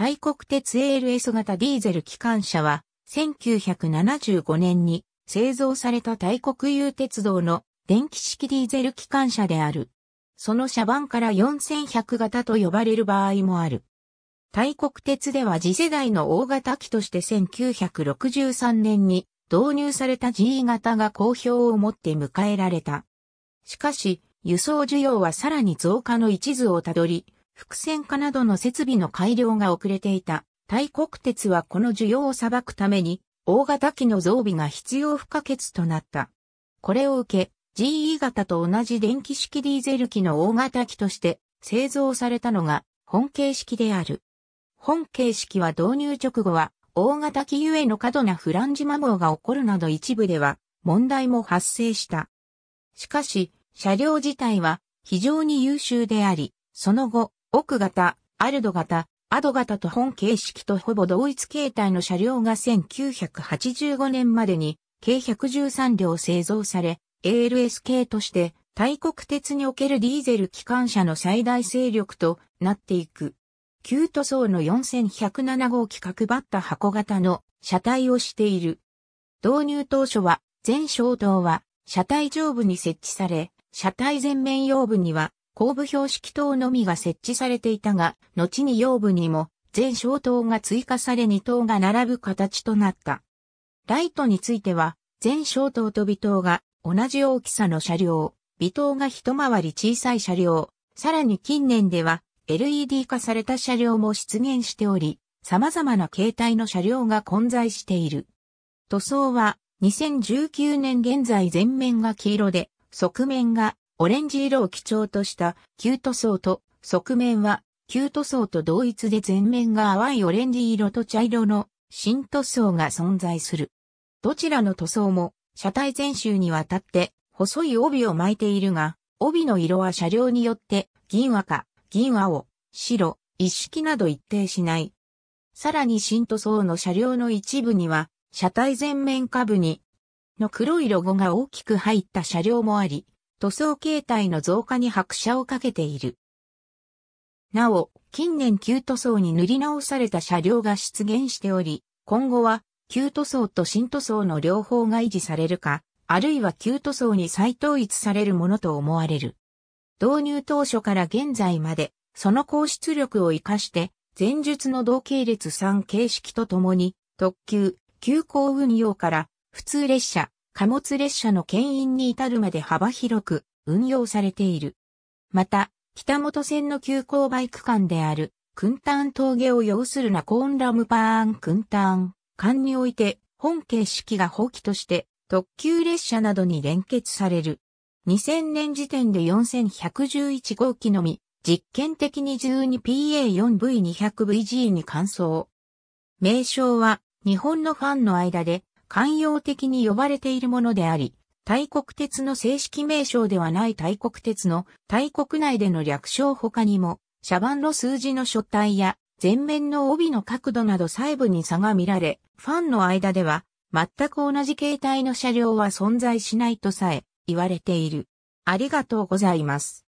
大国鉄 ALS 型ディーゼル機関車は、1975年に製造された大国有鉄道の電気式ディーゼル機関車である。その車番から4100型と呼ばれる場合もある。大国鉄では次世代の大型機として1963年に導入された G 型が好評をもって迎えられた。しかし、輸送需要はさらに増加の一途をたどり、伏線化などの設備の改良が遅れていた。大国鉄はこの需要を裁くために、大型機の増備が必要不可欠となった。これを受け、GE 型と同じ電気式ディーゼル機の大型機として製造されたのが本形式である。本形式は導入直後は大型機ゆえの過度なフランジ摩耗が起こるなど一部では問題も発生した。しかし、車両自体は非常に優秀であり、その後、奥型、アルド型、アド型と本形式とほぼ同一形態の車両が1985年までに計113両製造され、ALS 系として大国鉄におけるディーゼル機関車の最大勢力となっていく。旧塗装の4107号機角バッタ箱型の車体をしている。導入当初は、全小灯は車体上部に設置され、車体前面用部には後部標識灯のみが設置されていたが、後に腰部にも全小灯が追加され2灯が並ぶ形となった。ライトについては、全小灯と微灯が同じ大きさの車両、微灯が一回り小さい車両、さらに近年では LED 化された車両も出現しており、様々な形態の車両が混在している。塗装は2019年現在全面が黄色で、側面がオレンジ色を基調とした旧塗装と側面は旧塗装と同一で全面が淡いオレンジ色と茶色の新塗装が存在する。どちらの塗装も車体全周にわたって細い帯を巻いているが、帯の色は車両によって銀赤、銀青、白、一式など一定しない。さらに新塗装の車両の一部には車体前面下部にの黒いロゴが大きく入った車両もあり、塗装形態の増加に拍車をかけている。なお、近年旧塗装に塗り直された車両が出現しており、今後は旧塗装と新塗装の両方が維持されるか、あるいは旧塗装に再統一されるものと思われる。導入当初から現在まで、その高出力を活かして、前述の同系列3形式とともに、特急、急行運用から、普通列車、貨物列車の牽引に至るまで幅広く運用されている。また、北本線の急勾配区間である、クンターン峠を要するナコーンラムパーンクンターン間において、本形式が放棄として特急列車などに連結される。2000年時点で4111号機のみ、実験的に 12PA4V200VG に換装。名称は日本のファンの間で慣用的に呼ばれているものであり、大国鉄の正式名称ではない大国鉄の大国内での略称他にも、車番の数字の書体や前面の帯の角度など細部に差が見られ、ファンの間では全く同じ形態の車両は存在しないとさえ言われている。ありがとうございます。